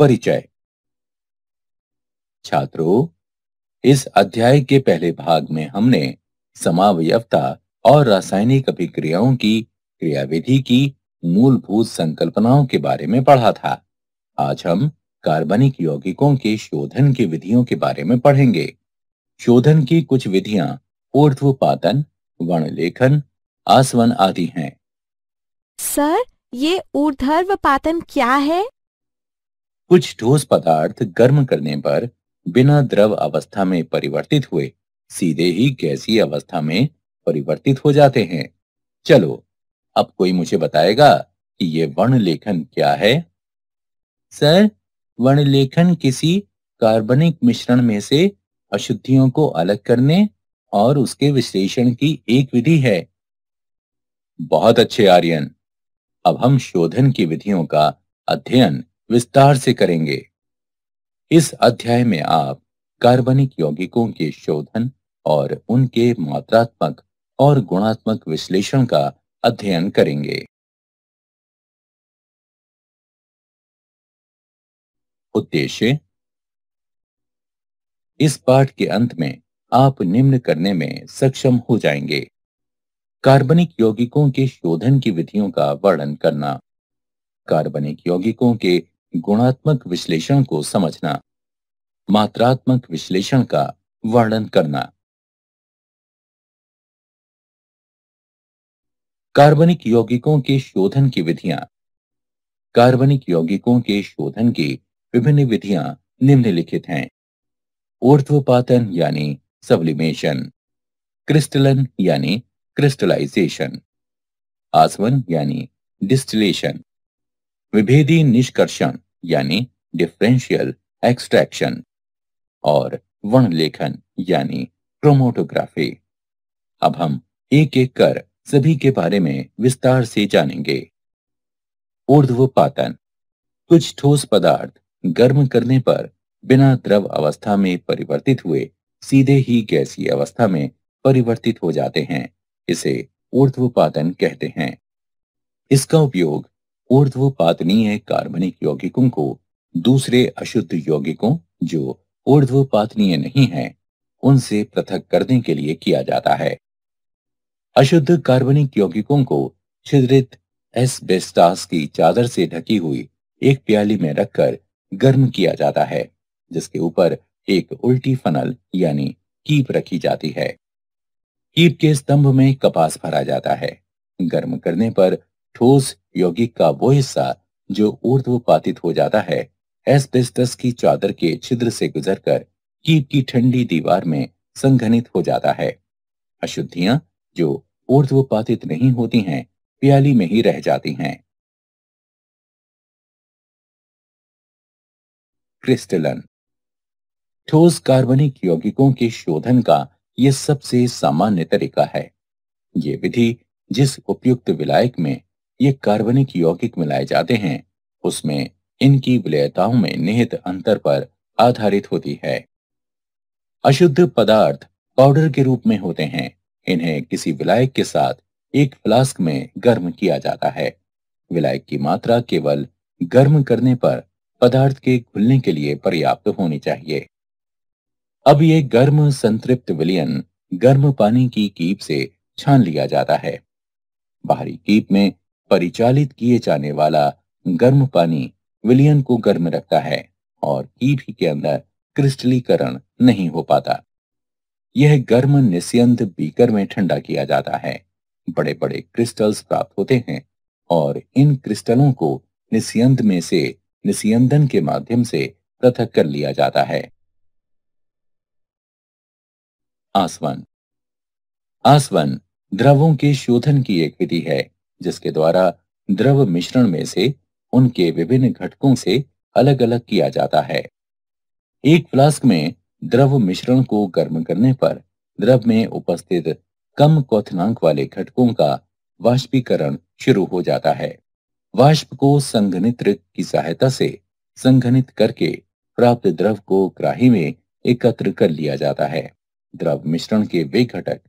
परिचय छात्रों इस अध्याय के पहले भाग में हमने समावयवता और रासायनिक अभिक्रियाओं की क्रियाविधि की मूलभूत संकल्पनाओं के बारे में पढ़ा था आज हम कार्बनिक यौगिकों के शोधन की विधियों के बारे में पढ़ेंगे शोधन की कुछ विधियां ऊर्ध्वपातन वर्णलेखन आसवन आदि हैं सर ये ऊर्धर्व पातन क्या है कुछ ठोस पदार्थ गर्म करने पर बिना द्रव अवस्था में परिवर्तित हुए सीधे ही गैसीय अवस्था में परिवर्तित हो जाते हैं चलो अब कोई मुझे बताएगा कि ये वर्ण लेखन क्या है सर वर्ण लेखन किसी कार्बनिक मिश्रण में से अशुद्धियों को अलग करने और उसके विश्लेषण की एक विधि है बहुत अच्छे आर्यन अब हम शोधन की विधियों का अध्ययन विस्तार से करेंगे इस अध्याय में आप कार्बनिक यौगिकों के शोधन और उनके मात्रात्मक और गुणात्मक विश्लेषण का अध्ययन करेंगे उद्देश्य इस पाठ के अंत में आप निम्न करने में सक्षम हो जाएंगे कार्बनिक यौगिकों के शोधन की विधियों का वर्णन करना कार्बनिक यौगिकों के गुणात्मक विश्लेषण को समझना मात्रात्मक विश्लेषण का वर्णन करना कार्बनिक यौगिकों के शोधन की विधियां कार्बनिक यौगिकों के शोधन की विभिन्न विधियां निम्नलिखित हैं ऊर्ध्वपातन यानी सब्लिमेशन क्रिस्टलन यानी क्रिस्टलाइजेशन आसवन यानी डिस्टिलेशन विभेदी निष्कर्षण यानी डिफरेंशियल एक्सट्रैक्शन और वर्ण लेखन यानी क्रोमोटोग्राफी अब हम एक एक कर सभी के बारे में विस्तार से जानेंगे ऊर्ध्व पातन कुछ ठोस पदार्थ गर्म करने पर बिना द्रव अवस्था में परिवर्तित हुए सीधे ही गैसीय अवस्था में परिवर्तित हो जाते हैं इसे ऊर्ध्वपातन कहते हैं इसका उपयोग ऊर्ध्वपातनीय कार्बनिक यौगिकों को दूसरे अशुद्ध यौगिकों जो ऊर्ध्वपातनीय नहीं है उनसे पृथक करने के लिए किया जाता है अशुद्ध कार्बनिक यौगिकों को छिद्रित एसबेस्टास की चादर से ढकी हुई एक प्याली में रखकर गर्म किया जाता है जिसके ऊपर एक उल्टी फनल यानी कीप रखी जाती है कीप के स्तंभ में कपास भरा जाता है गर्म करने पर ठोस यौगिक का वो हिस्सा जो ऊर्ध्वपातित हो जाता है एस्बेस्टस की चादर के छिद्र से गुजरकर कीट की ठंडी दीवार में संघनित हो जाता है अशुद्धियां जो ऊर्ध्वपातित नहीं होती हैं प्याली में ही रह जाती हैं क्रिस्टलन ठोस कार्बनिक यौगिकों के शोधन का यह सबसे सामान्य तरीका है ये विधि जिस उपयुक्त विलायक में ये कार्बनिक यौगिक मिलाए जाते हैं उसमें इनकी विलयताओं में निहित अंतर पर आधारित होती है अशुद्ध पदार्थ पाउडर के रूप में होते हैं इन्हें किसी विलायक के साथ एक फ्लास्क में गर्म किया जाता है विलायक की मात्रा केवल गर्म करने पर पदार्थ के घुलने के लिए पर्याप्त होनी चाहिए अब ये गर्म संतृप्त विलयन गर्म पानी की कीप से छान लिया जाता है बाहरी कीप में परिचालित किए जाने वाला गर्म पानी विलियन को गर्म रखता है और ईट के अंदर क्रिस्टलीकरण नहीं हो पाता यह गर्म निस्यंत बीकर में ठंडा किया जाता है बड़े बड़े क्रिस्टल्स प्राप्त होते हैं और इन क्रिस्टलों को निस्यंत में से निस्यंदन के माध्यम से पृथक कर लिया जाता है आसवन आसवन द्रवों के शोधन की एक विधि है जिसके द्वारा द्रव मिश्रण में से उनके विभिन्न घटकों से अलग अलग किया जाता है एक फ्लास्क में द्रव मिश्रण को गर्म करने पर द्रव में उपस्थित कम क्वथनांक वाले घटकों का वाष्पीकरण शुरू हो जाता है वाष्प को संघनित्र की सहायता से संघनित करके प्राप्त द्रव को ग्राही में एकत्र कर लिया जाता है द्रव मिश्रण के वे घटक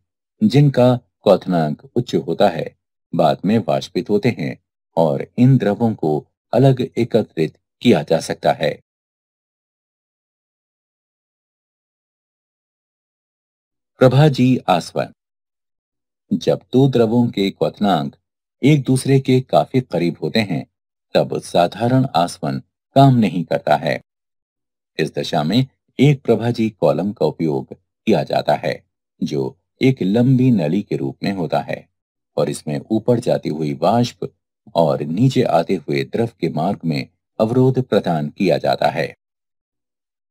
जिनका क्वथनांक उच्च होता है बाद में वाष्पित होते हैं और इन द्रवों को अलग एकत्रित किया जा सकता है प्रभाजी आसवन जब दो द्रवों के क्वनांक एक दूसरे के काफी करीब होते हैं तब साधारण आसवन काम नहीं करता है इस दशा में एक प्रभाजी कॉलम का उपयोग किया जाता है जो एक लंबी नली के रूप में होता है और इसमें ऊपर जाती हुई वाष्प और नीचे आते हुए द्रव के मार्ग में अवरोध प्रदान किया जाता है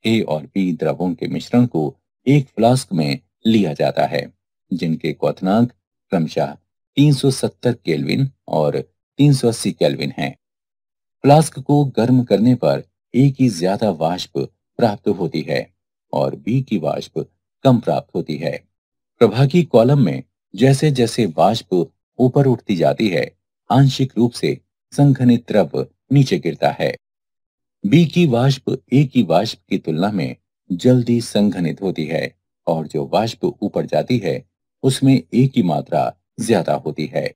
ए और बी द्रवों के मिश्रण को एक फ्लास्क में लिया जाता है जिनके क्वनाक क्रमशः 370 केल्विन और 380 केल्विन हैं। फ्लास्क को गर्म करने पर ए की ज्यादा वाष्प प्राप्त होती है और बी की वाष्प कम प्राप्त होती है प्रभागी कॉलम में जैसे जैसे वाष्प ऊपर उठती जाती है आंशिक रूप से संघनित द्रव नीचे गिरता है बी की वाष्प ए की वाष्प की तुलना में जल्दी संघनित होती है और जो वाष्प ऊपर जाती है उसमें ए की मात्रा ज्यादा होती है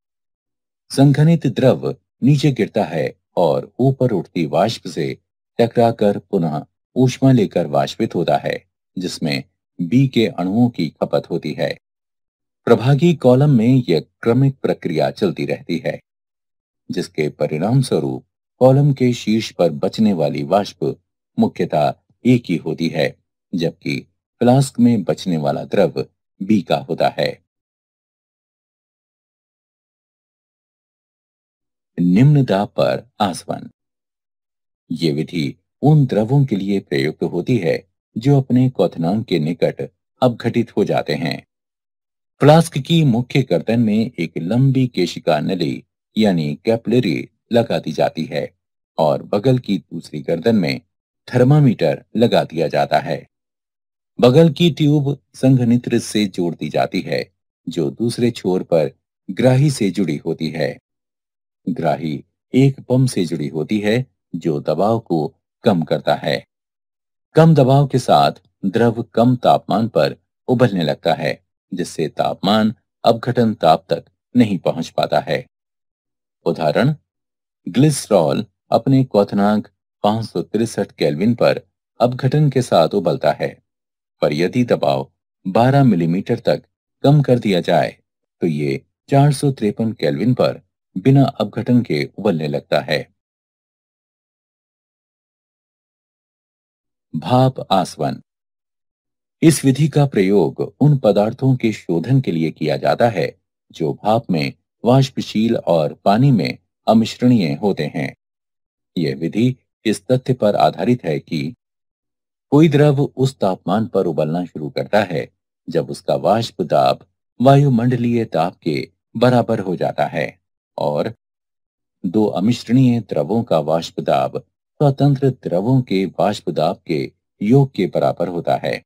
संघनित द्रव नीचे गिरता है और ऊपर उठती वाष्प से टकराकर पुनः ऊष्मा लेकर वाष्पित होता है जिसमें बी के अणुओं की खपत होती है प्रभागी कॉलम में यह क्रमिक प्रक्रिया चलती रहती है जिसके परिणाम स्वरूप कॉलम के शीर्ष पर बचने वाली वाष्प मुख्यतः एक की होती है जबकि फ्लास्क में बचने वाला द्रव बी का होता है निम्न दाब पर आसवन ये विधि उन द्रवों के लिए प्रयुक्त होती है जो अपने क्वथनांक के निकट अवघटित हो जाते हैं फ्लास्क की मुख्य गर्दन में एक लंबी केशिका नली यानी कैपलरी लगा दी जाती है और बगल की दूसरी गर्दन में थर्मामीटर लगा दिया जाता है बगल की ट्यूब संघनित्र से जोड़ दी जाती है जो दूसरे छोर पर ग्राही से जुड़ी होती है ग्राही एक पंप से जुड़ी होती है जो दबाव को कम करता है कम दबाव के साथ द्रव कम तापमान पर उबलने लगता है जिससे तापमान अपघटन ताप तक नहीं पहुंच पाता है उदाहरण ग्लिसरॉल अपने क्वनाक पांच सौ तिरसठ कैलविन पर अपघटन के साथ उबलता है पर यदि दबाव 12 मिलीमीटर तक कम कर दिया जाए तो ये चार सौ तिरपन कैलविन पर बिना अपघटन के उबलने लगता है भाप आसवन इस विधि का प्रयोग उन पदार्थों के शोधन के लिए किया जाता है जो भाप में वाष्पशील और पानी में अमिश्रणीय होते हैं यह विधि इस तथ्य पर आधारित है कि कोई द्रव उस तापमान पर उबलना शुरू करता है जब उसका वाष्प दाब वायुमंडलीय ताप के बराबर हो जाता है और दो अमिश्रणीय द्रवों का वाष्प दाब स्वतंत्र द्रवों के वाष्प दाब के योग के बराबर होता है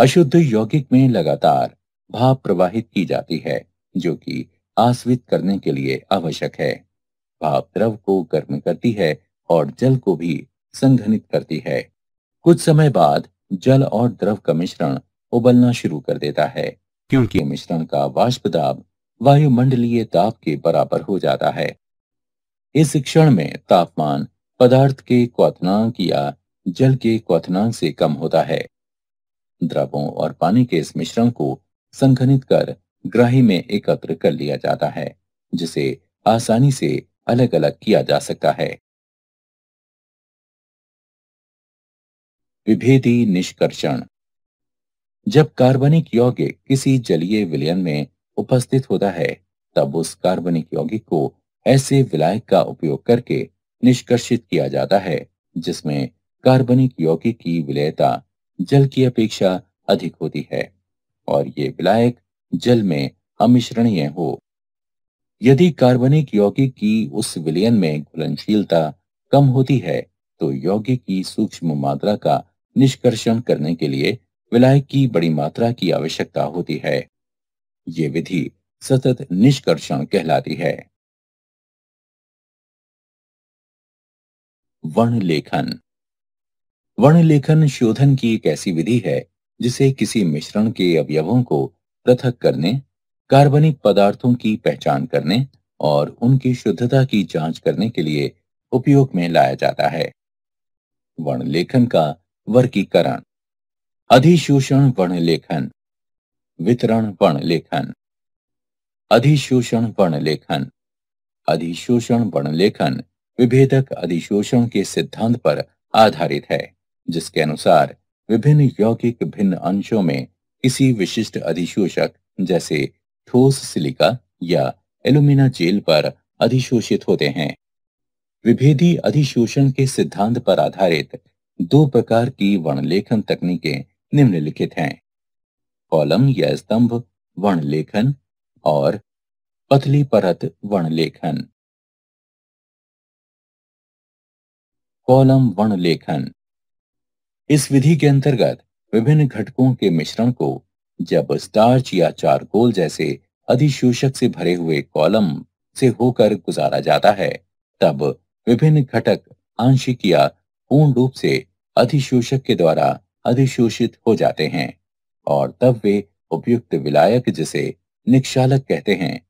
अशुद्ध यौगिक में लगातार भाप प्रवाहित की जाती है जो कि आसवित करने के लिए आवश्यक है भाप द्रव को गर्म करती है और जल को भी संघनित करती है कुछ समय बाद जल और द्रव का मिश्रण उबलना शुरू कर देता है क्योंकि मिश्रण का वाष्प दाब वायुमंडलीय ताप के बराबर हो जाता है इस क्षण में तापमान पदार्थ के क्वनांक या जल के क्वनांक से कम होता है द्रवों और पानी के इस मिश्रण को संघनित कर ग्राही में एकत्र कर लिया जाता है जिसे आसानी से अलग अलग किया जा सकता है विभेदी निष्कर्षण जब कार्बनिक यौगिक किसी जलीय विलयन में उपस्थित होता है तब उस कार्बनिक यौगिक को ऐसे विलायक का उपयोग करके निष्कर्षित किया जाता है जिसमें कार्बनिक यौगिक की विलयता जल की अपेक्षा अधिक होती है और ये विलायक जल में अमिश्रणीय हो यदि कार्बनिक यौगिक की उस विलयन में घुलनशीलता कम होती है तो यौगिक की सूक्ष्म मात्रा का निष्कर्षण करने के लिए विलायक की बड़ी मात्रा की आवश्यकता होती है ये विधि सतत निष्कर्षण कहलाती है वर्ण लेखन वर्ण लेखन शोधन की एक ऐसी विधि है जिसे किसी मिश्रण के अवयवों को पृथक करने कार्बनिक पदार्थों की पहचान करने और उनकी शुद्धता की जांच करने के लिए उपयोग में लाया जाता है वर्ण लेखन का वर्गीकरण अधिशोषण वर्ण लेखन वितरण वर्ण लेखन अधिशोषण वर्ण लेखन अधिशोषण वर्ण लेखन विभेदक अधिशोषण के सिद्धांत पर आधारित है जिसके अनुसार विभिन्न यौगिक भिन्न अंशों में किसी विशिष्ट अधिशोषक जैसे ठोस सिलिका या एलुमिना जेल पर अधिशोषित होते हैं विभेदी अधिशोषण के सिद्धांत पर आधारित दो प्रकार की वर्णलेखन तकनीकें निम्नलिखित हैं कॉलम या स्तंभ वर्णलेखन और पतली परत वर्णलेखन कॉलम वर्णलेखन इस विधि के अंतर्गत विभिन्न घटकों के मिश्रण को जब स्टार्च या चारकोल जैसे अधिशोषक से भरे हुए कॉलम से होकर गुजारा जाता है तब विभिन्न घटक आंशिक या पूर्ण रूप से अधिशोषक के द्वारा अधिशोषित हो जाते हैं और तब वे उपयुक्त विलायक जिसे निक्षालक कहते हैं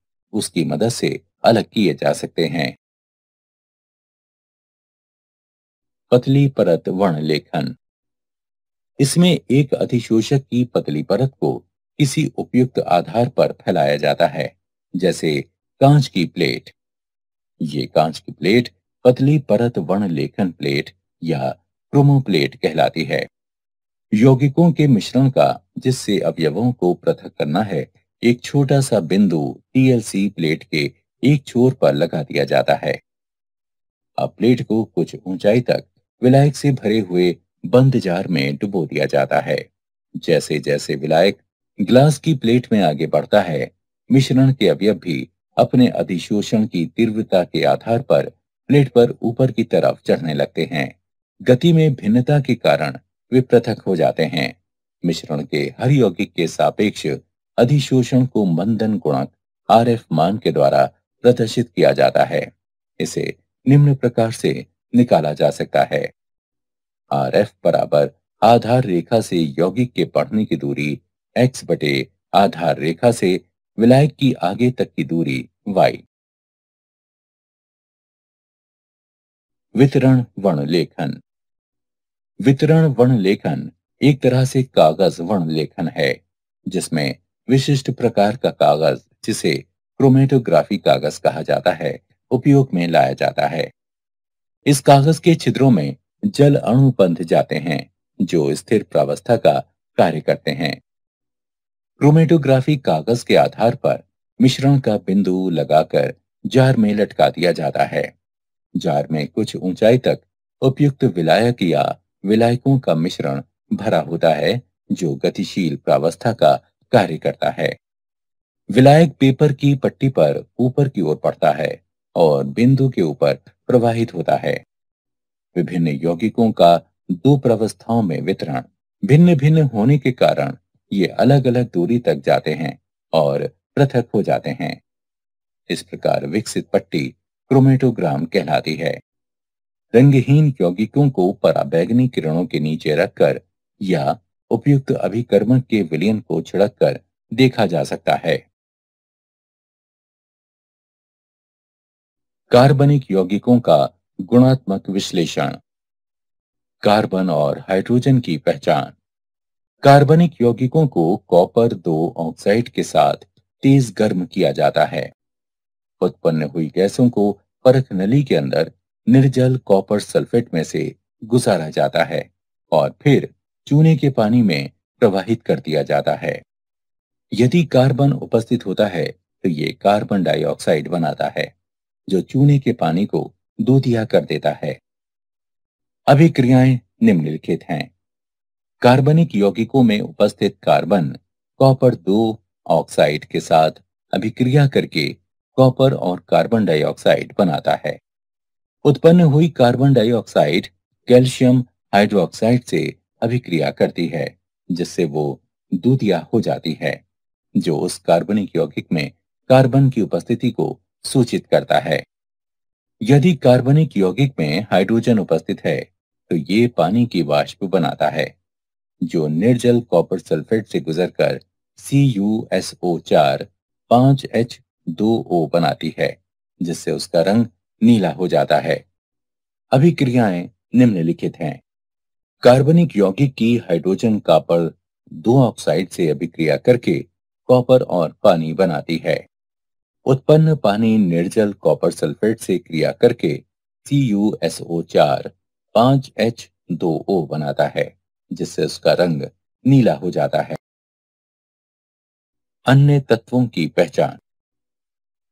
उसकी मदद से अलग किए जा सकते हैं पतली परत वर्ण लेखन इसमें एक अधिशोषक की पतली परत को किसी उपयुक्त आधार पर फैलाया जाता है जैसे कांच की प्लेट ये कांच की प्लेट पतली परत वर्ण लेखन प्लेट या क्रोमो प्लेट कहलाती है यौगिकों के मिश्रण का जिससे अवयवों को पृथक करना है एक छोटा सा बिंदु टीएलसी प्लेट के एक छोर पर लगा दिया जाता है अब प्लेट को कुछ ऊंचाई तक विलायक से भरे हुए बंद जार में डुबो दिया जाता है जैसे जैसे विलायक ग्लास की प्लेट में आगे बढ़ता है मिश्रण के अवयव भी अपने अधिशोषण की तीव्रता के आधार पर प्लेट पर ऊपर की तरफ चढ़ने लगते हैं गति में भिन्नता के कारण वे पृथक हो जाते हैं मिश्रण के हर यौगिक के सापेक्ष अधिशोषण को मंदन गुणक आर एफ मान के द्वारा प्रदर्शित किया जाता है इसे निम्न प्रकार से निकाला जा सकता है आर एफ बराबर आधार रेखा से यौगिक के पढ़ने की दूरी एक्स बटे आधार रेखा से विलायक की आगे तक की दूरी वाई वितरण वर्ण लेखन वितरण वर्ण लेखन एक तरह से कागज वर्ण लेखन है जिसमें विशिष्ट प्रकार का कागज जिसे क्रोमेटोग्राफी कागज कहा जाता है उपयोग में लाया जाता है इस कागज के छिद्रों में जल अणु बंध जाते हैं जो स्थिर प्रावस्था का कार्य करते हैं क्रोमेटोग्राफी कागज के आधार पर मिश्रण का बिंदु लगाकर जार में लटका दिया जाता है जार में कुछ ऊंचाई तक उपयुक्त विलायक या विलायकों का मिश्रण भरा होता है जो गतिशील प्रावस्था का कार्य करता है विलायक पेपर की पट्टी पर ऊपर की ओर पड़ता है और बिंदु के ऊपर प्रवाहित होता है विभिन्न यौगिकों का दो प्रवस्थाओं में वितरण भिन्न भिन्न होने के कारण ये अलग अलग दूरी तक जाते हैं और पृथक हो जाते हैं इस प्रकार विकसित पट्टी क्रोमेटोग्राम कहलाती है रंगहीन यौगिकों को पराबैगनी किरणों के नीचे रखकर या उपयुक्त अभिकर्मक के विलयन को छिड़क कर देखा जा सकता है कार्बनिक यौगिकों का गुणात्मक विश्लेषण कार्बन और हाइड्रोजन की पहचान कार्बनिक यौगिकों को कॉपर दो ऑक्साइड के साथ तेज गर्म किया जाता है उत्पन्न हुई गैसों को परख नली के अंदर निर्जल कॉपर सल्फेट में से गुजारा जाता है और फिर चूने के पानी में प्रवाहित कर दिया जाता है यदि कार्बन उपस्थित होता है तो ये कार्बन डाइऑक्साइड बनाता है जो चूने के पानी को दूधिया कर देता है अभिक्रियाएं निम्नलिखित हैं कार्बनिक यौगिकों में उपस्थित कार्बन कॉपर दो ऑक्साइड के साथ अभिक्रिया करके कॉपर और कार्बन डाइऑक्साइड बनाता है उत्पन्न हुई कार्बन डाइऑक्साइड कैल्शियम हाइड्रोक्साइड से अभिक्रिया करती है जिससे वो दूधिया हो जाती है जो उस कार्बनिक यौगिक में कार्बन की उपस्थिति को सूचित करता है यदि कार्बनिक यौगिक में हाइड्रोजन उपस्थित है तो ये पानी की वाष्प बनाता है जो निर्जल कॉपर सल्फेट से गुजरकर सी यू एस ओ चार पांच एच दो ओ बनाती है जिससे उसका रंग नीला हो जाता है अभिक्रियाएं निम्नलिखित हैं कार्बनिक यौगिक की हाइड्रोजन कापर दो ऑक्साइड से अभिक्रिया करके कॉपर और पानी बनाती है उत्पन्न पानी निर्जल कॉपर सल्फेट से क्रिया करके सी यू एस ओ चार पांच एच दो ओ बनाता है जिससे उसका रंग नीला हो जाता है अन्य तत्वों की पहचान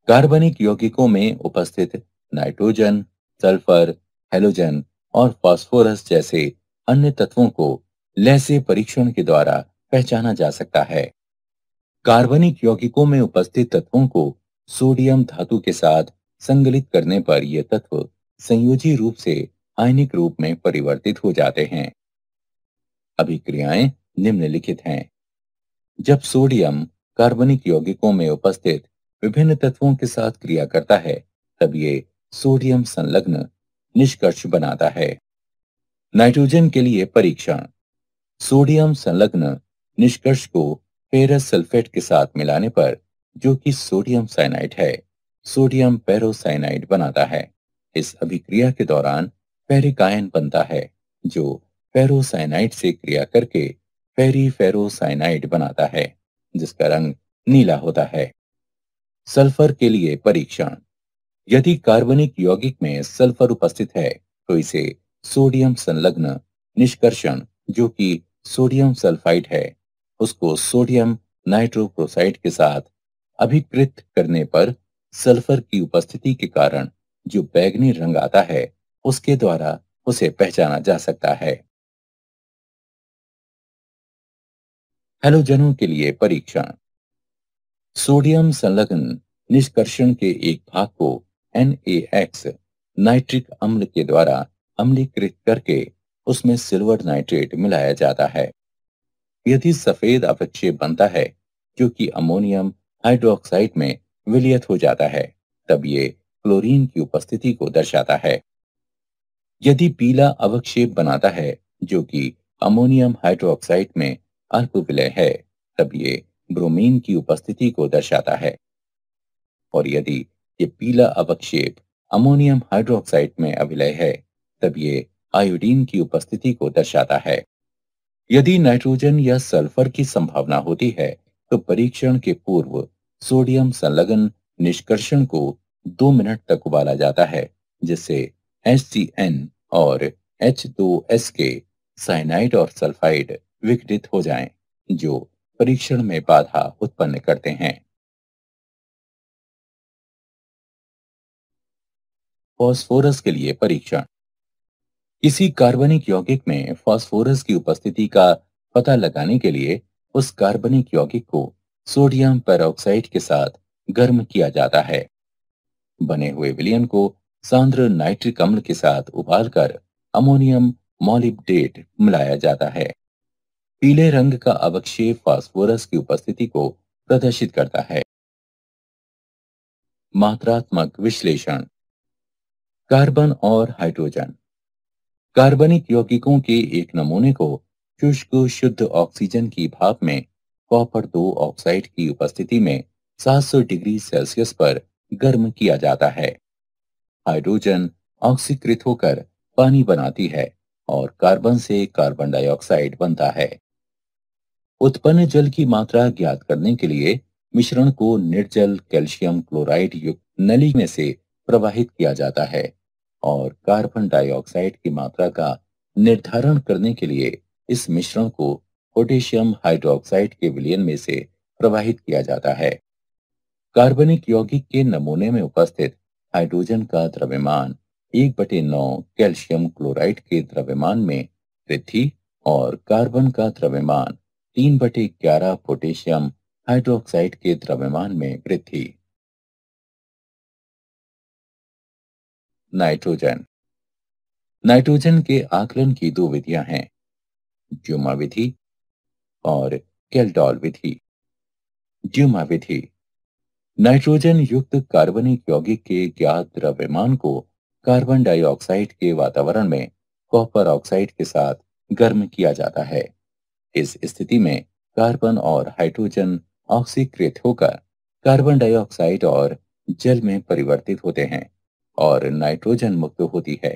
कार्बनिक यौगिकों में उपस्थित नाइट्रोजन सल्फर हेलोजन और फास्फोरस जैसे अन्य तत्वों को लेसे परीक्षण के द्वारा पहचाना जा सकता है कार्बनिक यौगिकों में उपस्थित तत्वों को सोडियम धातु के साथ संगलित करने पर ये तत्व संयोजी रूप से आयनिक रूप में परिवर्तित हो जाते हैं अभिक्रियाएं निम्नलिखित हैं जब सोडियम कार्बनिक यौगिकों में उपस्थित विभिन्न तत्वों के साथ क्रिया करता है तब ये सोडियम संलग्न निष्कर्ष बनाता है नाइट्रोजन के लिए परीक्षण सोडियम संलग्न निष्कर्ष को फेरस सल्फेट के साथ मिलाने पर जो कि सोडियम साइनाइड है सोडियम पेरोसाइनाइड बनाता है इस अभिक्रिया के दौरान पेरिकायन बनता है जो पेरोसाइनाइड से क्रिया करके पेरीफेरोसाइनाइड बनाता है जिसका रंग नीला होता है सल्फर के लिए परीक्षण यदि कार्बनिक यौगिक में सल्फर उपस्थित है तो इसे सोडियम संलग्न निष्कर्षण जो कि सोडियम सल्फाइड है उसको सोडियम नाइट्रोक्रोसाइड के साथ अभिकृत करने पर सल्फर की उपस्थिति के कारण जो बैगनी रंग आता है उसके द्वारा उसे पहचाना जा सकता है हेलोजनों के लिए परीक्षण सोडियम संलग्न निष्कर्षण के एक भाग को NaX नाइट्रिक अम्ल के द्वारा अम्लीकृत करके उसमें सिल्वर नाइट्रेट मिलाया जाता है यदि सफेद अपक्षय बनता है क्योंकि अमोनियम हाइड्रोक्साइड में विलियत हो जाता है तब ये क्लोरीन की उपस्थिति को दर्शाता है यदि पीला अवक्षेप बनाता है जो कि अमोनियम हाइड्रोक्साइड में अल्प विलय है तब ये ब्रोमीन की उपस्थिति को दर्शाता है और यदि ये पीला अवक्षेप अमोनियम हाइड्रोक्साइड में अभिलय है तब ये आयोडीन की उपस्थिति को दर्शाता है यदि नाइट्रोजन या सल्फर की संभावना होती है तो परीक्षण के पूर्व सोडियम संलग्न निष्कर्षण को दो मिनट तक उबाला जाता है जिससे HCN और H2S के साइनाइड और सल्फाइड विघटित हो जाएं, जो परीक्षण में बाधा उत्पन्न करते हैं फॉस्फोरस के लिए परीक्षण किसी कार्बनिक यौगिक में फास्फोरस की उपस्थिति का पता लगाने के लिए उस कार्बनिक यौगिक को सोडियम पेरोक्साइड के साथ गर्म किया जाता है बने हुए विलियन को सांद्र नाइट्रिक अम्ल के साथ उबालकर अमोनियम मॉलिब्डेट मिलाया जाता है पीले रंग का अवक्षे फास्फोरस की उपस्थिति को प्रदर्शित करता है मात्रात्मक विश्लेषण कार्बन और हाइड्रोजन कार्बनिक यौगिकों के एक नमूने को शुष्क शुद्ध ऑक्सीजन की भाप में कॉपर दो ऑक्साइड की उपस्थिति में 700 डिग्री सेल्सियस पर गर्म किया जाता है हाइड्रोजन ऑक्सीकृत होकर पानी बनाती है और कार्बन से कार्बन डाइऑक्साइड बनता है उत्पन्न जल की मात्रा ज्ञात करने के लिए मिश्रण को निर्जल कैल्शियम क्लोराइड युक्त नली में से प्रवाहित किया जाता है और कार्बन डाइऑक्साइड की मात्रा का निर्धारण करने के लिए इस मिश्रण को पोटेशियम हाइड्रोक्साइड के विलयन में से प्रवाहित किया जाता है कार्बनिक यौगिक के नमूने में उपस्थित हाइड्रोजन का द्रव्यमान एक बटे नौ कैल्शियम क्लोराइड के द्रव्यमान में वृद्धि और कार्बन का द्रव्यमान तीन बटे ग्यारह पोटेशियम हाइड्रोक्साइड के द्रव्यमान में वृद्धि नाइट्रोजन नाइट्रोजन के आकलन की दो विधियां हैं जुमा विधि और कैलडॉल विधि ड्यूमा विधि नाइट्रोजन युक्त कार्बनिक यौगिक के ज्ञात द्रव्यमान को कार्बन डाइऑक्साइड के वातावरण में कॉपर ऑक्साइड के साथ गर्म किया जाता है इस स्थिति में कार्बन और हाइड्रोजन ऑक्सीकृत होकर कार्बन डाइऑक्साइड और जल में परिवर्तित होते हैं और नाइट्रोजन मुक्त होती है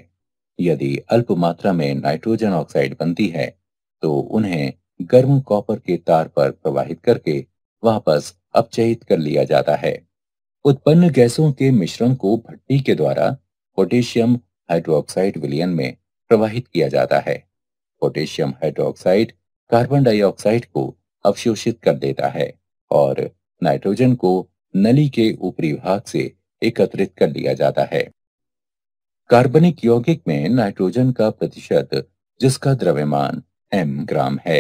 यदि अल्प मात्रा में नाइट्रोजन ऑक्साइड बनती है तो उन्हें गर्म कॉपर के तार पर प्रवाहित करके वापस अपचयित कर लिया जाता है उत्पन्न गैसों के मिश्रण को भट्टी के द्वारा पोटेशियम हाइड्रोक्साइड विलियन में प्रवाहित किया जाता है पोटेशियम हाइड्रोक्साइड कार्बन डाइऑक्साइड को अवशोषित कर देता है और नाइट्रोजन को नली के ऊपरी भाग से एकत्रित कर लिया जाता है कार्बनिक यौगिक में नाइट्रोजन का प्रतिशत जिसका द्रव्यमान एम ग्राम है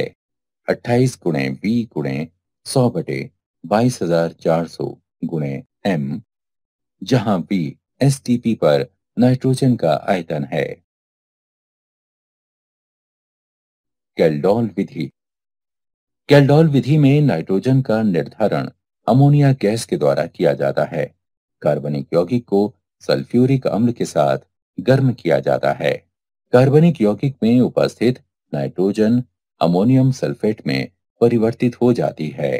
28 गुणे बी गुणे सौ बटे बाईस हजार चार सौ गुणे एम जहां बी एस पर नाइट्रोजन का आयतन है कैल्डोल विधि कैल्डोल विधि में नाइट्रोजन का निर्धारण अमोनिया गैस के द्वारा किया जाता है कार्बनिक यौगिक को सल्फ्यूरिक अम्ल के साथ गर्म किया जाता है कार्बनिक यौगिक में उपस्थित नाइट्रोजन अमोनियम सल्फेट में परिवर्तित हो जाती है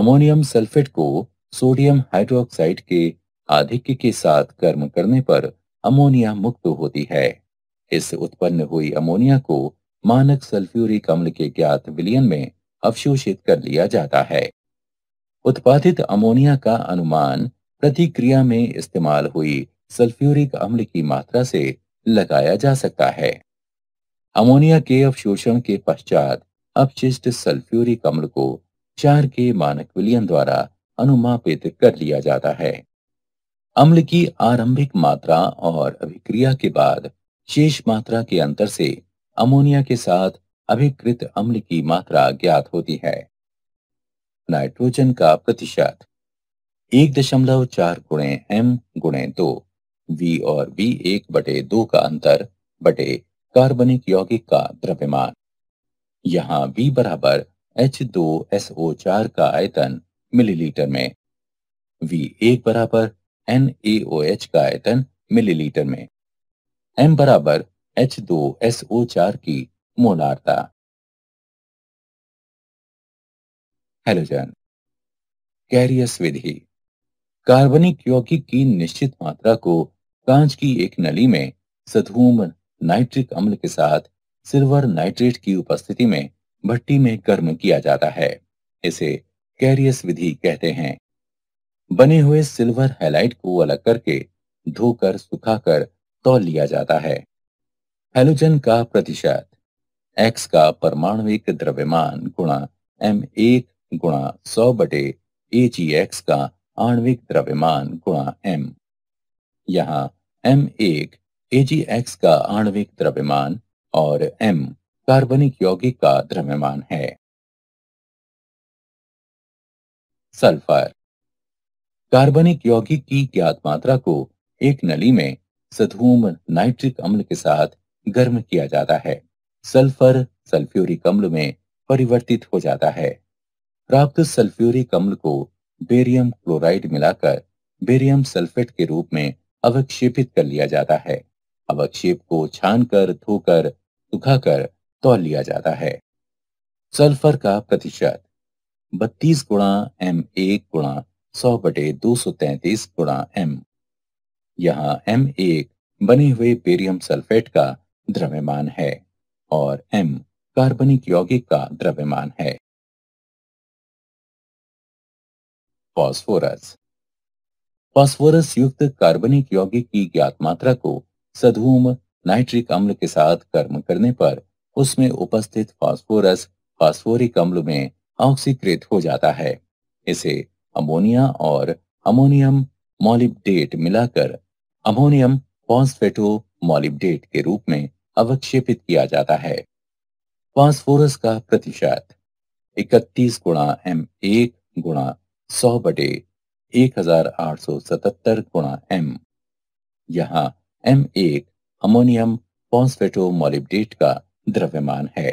अमोनियम सल्फेट को सोडियम हाइड्रोक्साइड के आधिक्य के साथ कर्म करने पर अमोनिया मुक्त होती है इससे उत्पन्न हुई अमोनिया को मानक सल्फ्यूरिक अम्ल के ज्ञात विलियन में अवशोषित कर लिया जाता है उत्पादित अमोनिया का अनुमान प्रतिक्रिया में इस्तेमाल हुई सल्फ्यूरिक अम्ल की मात्रा से लगाया जा सकता है अमोनिया के अवशोषण के पश्चात अपचिष्ट सल्फ्यूरिक अम्ल को चार के मानक विलियन द्वारा अनुमापित कर लिया जाता है अम्ल की आरंभिक मात्रा और अभिक्रिया के बाद शेष मात्रा के अंतर से अमोनिया के साथ अभिकृत अम्ल की मात्रा ज्ञात होती है नाइट्रोजन का प्रतिशत एक दशमलव चार गुणे एम गुणे दो वी और वी एक बटे दो का अंतर बटे कार्बनिक यौगिक का द्रव्यमान यहां V बराबर H2SO4 दो एस ओ चार का आयतन मिलीलीटर में V एक बराबर एन एच का आयतन मिलीलीटर में M बराबर एच दो एस ओ चार की मोलारता हेलोजन कैरियस विधि कार्बनिक यौगिक की निश्चित मात्रा को कांच की एक नली में सधूम नाइट्रिक अम्ल के साथ सिल्वर नाइट्रेट की उपस्थिति में भट्टी में गर्म किया जाता है इसे कैरियस विधि कहते हैं बने हुए सिल्वर हेलाइट को अलग करके धोकर सुखाकर तौल लिया जाता है हेलोजन का प्रतिशत एक्स का परमाणुिक द्रव्यमान गुणा एम एक गुणा सौ बटे ए जी एक्स का आणविक द्रव्यमान गुणा एम यहाँ एम एक AgX का आणविक द्रव्यमान और M कार्बनिक यौगिक का द्रव्यमान है सल्फर कार्बनिक यौगिक की ज्ञात मात्रा को एक नली में सधूम नाइट्रिक अम्ल के साथ गर्म किया जाता है सल्फर सल्फ्यूरिक अम्ल में परिवर्तित हो जाता है प्राप्त सल्फ्यूरिक अम्ल को बेरियम क्लोराइड मिलाकर बेरियम सल्फेट के रूप में अवक्षेपित कर लिया जाता है अवक्षेप को छानकर धोकर सुखाकर तौल लिया जाता है सल्फर का प्रतिशत बत्तीस गुणा एम एक गुणा सौ बटे दो सौ तैतीस गुणा एम यहाँ एम एक बने हुए बेरियम सल्फेट का द्रव्यमान है और एम कार्बनिक यौगिक का द्रव्यमान है फॉस्फोरस फॉस्फोरस युक्त कार्बनिक यौगिक की ज्ञात मात्रा को सधूम नाइट्रिक अम्ल के साथ कर्म करने पर उसमें उपस्थित फास्फोरस फास्फोरिक अम्ल में ऑक्सीकृत हो जाता है इसे अमोनिया और अमोनियम मॉलिब्डेट मिलाकर अमोनियम फॉस्फेटो मॉलिब्डेट के रूप में अवक्षेपित किया जाता है फास्फोरस का प्रतिशत 31 गुणा एम एक गुणा सौ बटे एक हजार आठ सौ सतहत्तर गुणा एम यहाँ एम एक अमोनियम पॉन्सफेटो मॉलिब्डेट का द्रव्यमान है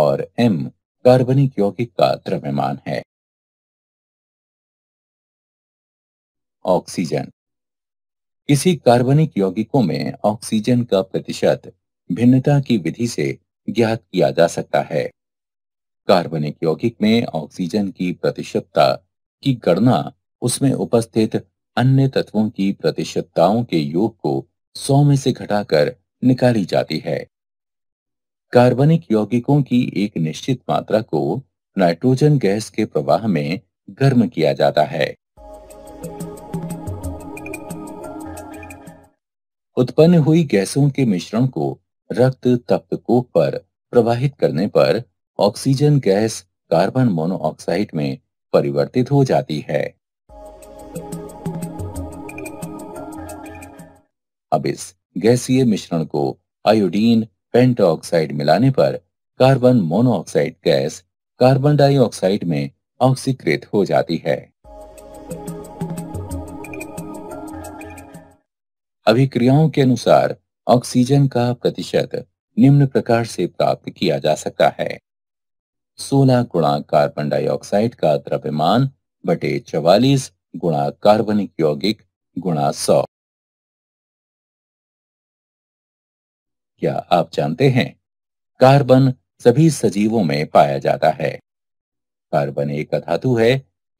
और एम कार्बनिक यौगिक का द्रव्यमान है ऑक्सीजन किसी कार्बनिक यौगिकों में ऑक्सीजन का प्रतिशत भिन्नता की विधि से ज्ञात किया जा सकता है कार्बनिक यौगिक में ऑक्सीजन की प्रतिशतता की गणना उसमें उपस्थित अन्य तत्वों की प्रतिशतताओं के योग को सौ में से घटाकर निकाली जाती है कार्बनिक यौगिकों की एक निश्चित मात्रा को नाइट्रोजन गैस के प्रवाह में गर्म किया जाता है उत्पन्न हुई गैसों के मिश्रण को रक्त तप्त कोप पर प्रवाहित करने पर ऑक्सीजन गैस कार्बन मोनोऑक्साइड में परिवर्तित हो जाती है अब इस गैसीय मिश्रण को आयोडीन पेंटाऑक्साइड मिलाने पर carbon monoxide gas carbon dioxide में ऑक्सीकृत हो जाती है अभिक्रियाओं के अनुसार ऑक्सीजन का प्रतिशत निम्न प्रकार से प्राप्त किया जा सकता है 16 गुणा कार्बन डाइऑक्साइड का द्रव्यमान बटे 44 गुणा कार्बनिक यौगिक गुणा सौ क्या आप जानते हैं कार्बन सभी सजीवों में पाया जाता है कार्बन एक अधातु है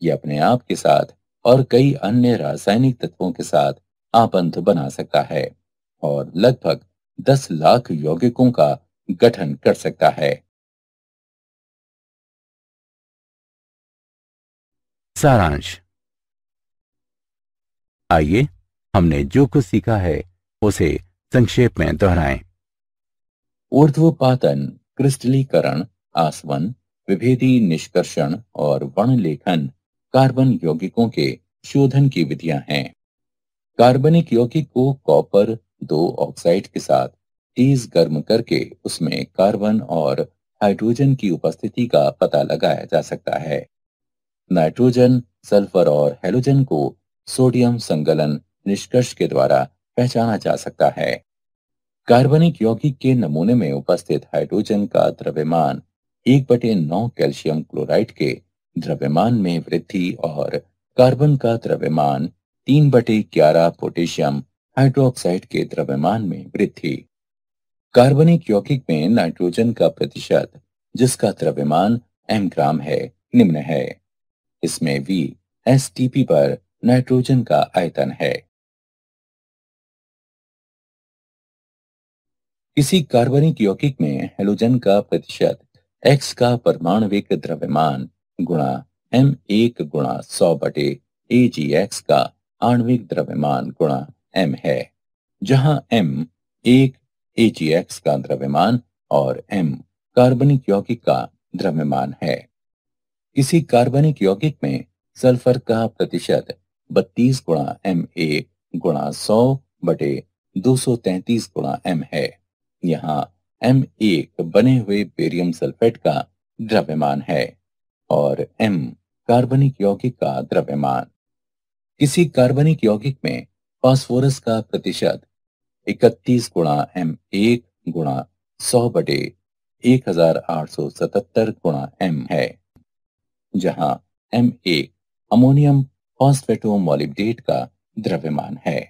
ये अपने आप के साथ और कई अन्य रासायनिक तत्वों के साथ आबंध बना सकता है और लगभग 10 लाख यौगिकों का गठन कर सकता है सारांश आइए हमने जो कुछ सीखा है उसे संक्षेप में दोहराएं। ऊर्ध्वपातन क्रिस्टलीकरण आसवन विभेदी निष्कर्षण और वर्ण लेखन कार्बन यौगिकों के शोधन की विधियां हैं कार्बनिक यौगिक को कॉपर दो ऑक्साइड के साथ तेज गर्म करके उसमें कार्बन और हाइड्रोजन की उपस्थिति का पता लगाया जा सकता है नाइट्रोजन सल्फर और हेलोजन को सोडियम संगलन निष्कर्ष के द्वारा पहचाना जा सकता है कार्बनिक यौगिक के नमूने में उपस्थित हाइड्रोजन का द्रव्यमान एक बटे नौ कैल्शियम क्लोराइड के द्रव्यमान में वृद्धि और कार्बन का द्रव्यमान तीन बटे ग्यारह पोटेशियम हाइड्रोक्साइड के द्रव्यमान में वृद्धि कार्बनिक यौगिक में नाइट्रोजन का प्रतिशत जिसका द्रव्यमान एम ग्राम है निम्न है इसमें वी एस पर नाइट्रोजन का आयतन है किसी कार्बनिक यौगिक में हेलोजन का प्रतिशत एक्स का परमाणविक द्रव्यमान गुणा एम एक गुणा सौ बटे ए जी एक्स का आणविक द्रव्यमान गुणा एम है जहां एम एक ए जी एक्स का द्रव्यमान और एम कार्बनिक यौगिक का द्रव्यमान है किसी कार्बनिक यौगिक में सल्फर का प्रतिशत बत्तीस गुणा एम एक गुणा सौ बटे दो सौ तैतीस गुणा एम है यहाँ एम एक बने हुए बेरियम सल्फेट का द्रव्यमान है और एम कार्बनिक यौगिक का द्रव्यमान किसी कार्बनिक यौगिक में फास्फोरस का प्रतिशत 31 गुणा एम एक गुणा सौ बटे एक हजार आठ सौ सतहत्तर गुणा एम है जहां एम एक अमोनियम फॉस्फेटो का द्रव्यमान है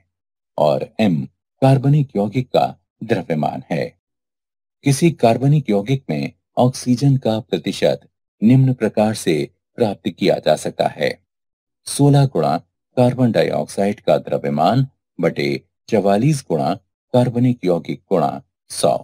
और एम कार्बनिक यौगिक का द्रव्यमान है किसी कार्बनिक यौगिक में ऑक्सीजन का प्रतिशत निम्न प्रकार से प्राप्त किया जा सकता है 16 गुणा कार्बन डाइऑक्साइड का द्रव्यमान बटे चवालीस गुणा कार्बनिक यौगिक गुणा 100